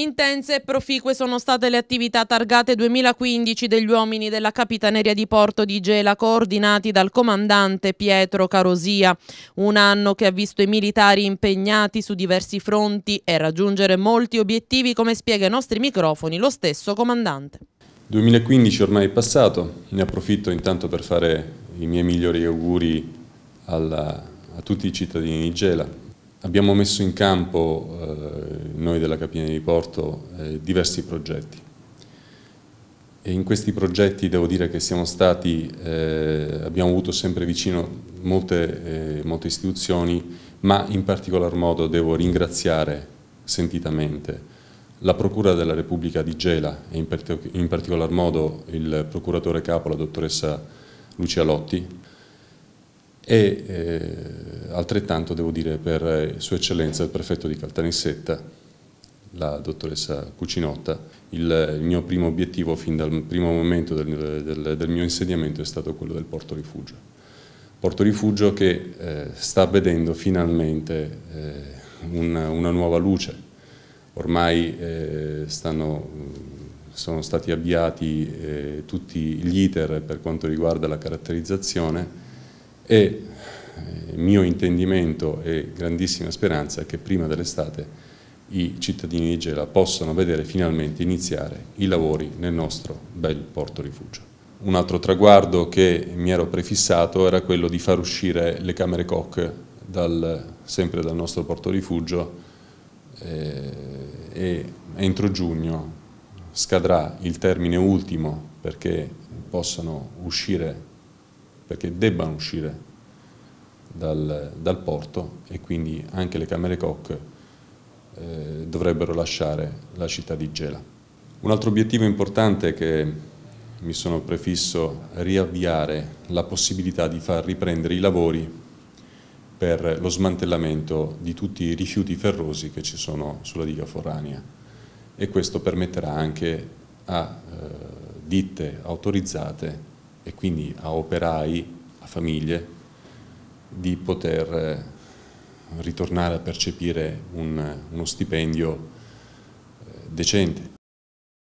Intense e proficue sono state le attività targate 2015 degli uomini della Capitaneria di Porto di Gela, coordinati dal comandante Pietro Carosia. Un anno che ha visto i militari impegnati su diversi fronti e raggiungere molti obiettivi, come spiega ai nostri microfoni lo stesso comandante. 2015 ormai è passato, ne approfitto intanto per fare i miei migliori auguri alla, a tutti i cittadini di Gela. Abbiamo messo in campo eh, noi della Capina di Porto eh, diversi progetti. E in questi progetti devo dire che siamo stati, eh, abbiamo avuto sempre vicino molte, eh, molte, istituzioni, ma in particolar modo devo ringraziare sentitamente la Procura della Repubblica di Gela e in, partic in particolar modo il procuratore capo, la dottoressa Lucia Lotti, e eh, altrettanto devo dire per eh, Sua Eccellenza il prefetto di Caltanissetta la dottoressa Cucinotta, il mio primo obiettivo fin dal primo momento del, del, del mio insediamento è stato quello del porto rifugio. Porto rifugio che eh, sta vedendo finalmente eh, una, una, nuova luce. Ormai eh, stanno, mm, sono stati avviati eh, tutti gli iter per quanto riguarda la caratterizzazione e eh, mio intendimento e grandissima speranza è che prima dell'estate i cittadini di Gela possano vedere finalmente iniziare i lavori nel nostro bel porto rifugio. Un altro traguardo che mi ero prefissato era quello di far uscire le camere coc dal, sempre dal nostro porto rifugio eh, e entro giugno scadrà il termine ultimo perché possano uscire, perché debbano uscire dal, dal porto e quindi anche le camere coc eh, dovrebbero lasciare la città di Gela. Un altro obiettivo importante che mi sono prefisso è riavviare la possibilità di far riprendere i lavori per lo smantellamento di tutti i rifiuti ferrosi che ci sono sulla diga forranea e questo permetterà anche a eh, ditte autorizzate e quindi a operai, a famiglie, di poter eh, ritornare a percepire un, uno stipendio eh, decente.